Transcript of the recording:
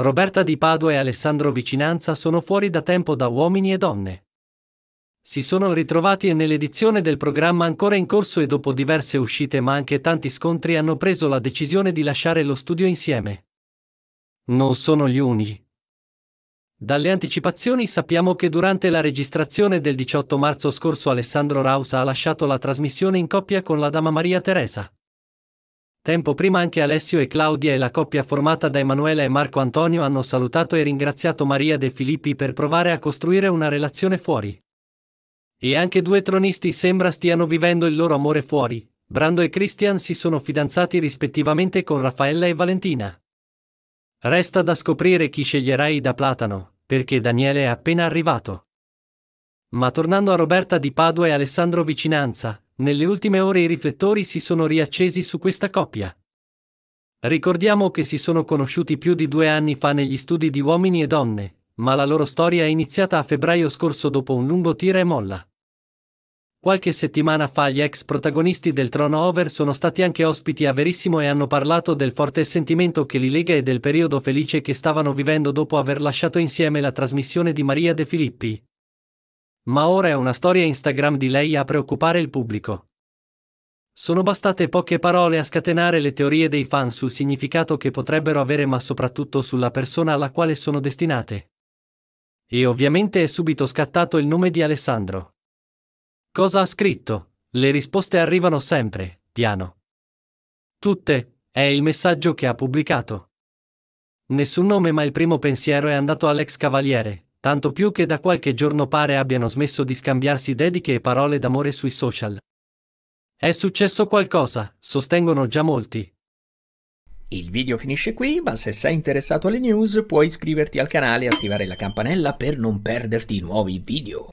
Roberta Di Padua e Alessandro Vicinanza sono fuori da tempo da uomini e donne. Si sono ritrovati e nell'edizione del programma ancora in corso e dopo diverse uscite ma anche tanti scontri hanno preso la decisione di lasciare lo studio insieme. Non sono gli uni. Dalle anticipazioni sappiamo che durante la registrazione del 18 marzo scorso Alessandro Rausa ha lasciato la trasmissione in coppia con la dama Maria Teresa. Tempo prima anche Alessio e Claudia e la coppia formata da Emanuela e Marco Antonio hanno salutato e ringraziato Maria De Filippi per provare a costruire una relazione fuori. E anche due tronisti sembra stiano vivendo il loro amore fuori. Brando e Christian si sono fidanzati rispettivamente con Raffaella e Valentina. Resta da scoprire chi sceglierai da Platano, perché Daniele è appena arrivato. Ma tornando a Roberta di Padua e Alessandro Vicinanza, nelle ultime ore i riflettori si sono riaccesi su questa coppia. Ricordiamo che si sono conosciuti più di due anni fa negli studi di uomini e donne, ma la loro storia è iniziata a febbraio scorso dopo un lungo tira e molla. Qualche settimana fa gli ex protagonisti del Trono Over sono stati anche ospiti a Verissimo e hanno parlato del forte sentimento che li lega e del periodo felice che stavano vivendo dopo aver lasciato insieme la trasmissione di Maria De Filippi, ma ora è una storia Instagram di lei a preoccupare il pubblico. Sono bastate poche parole a scatenare le teorie dei fan sul significato che potrebbero avere ma soprattutto sulla persona alla quale sono destinate. E ovviamente è subito scattato il nome di Alessandro. Cosa ha scritto? Le risposte arrivano sempre, piano. Tutte, è il messaggio che ha pubblicato. Nessun nome ma il primo pensiero è andato all'ex cavaliere, tanto più che da qualche giorno pare abbiano smesso di scambiarsi dediche e parole d'amore sui social. È successo qualcosa, sostengono già molti. Il video finisce qui, ma se sei interessato alle news puoi iscriverti al canale e attivare la campanella per non perderti nuovi video.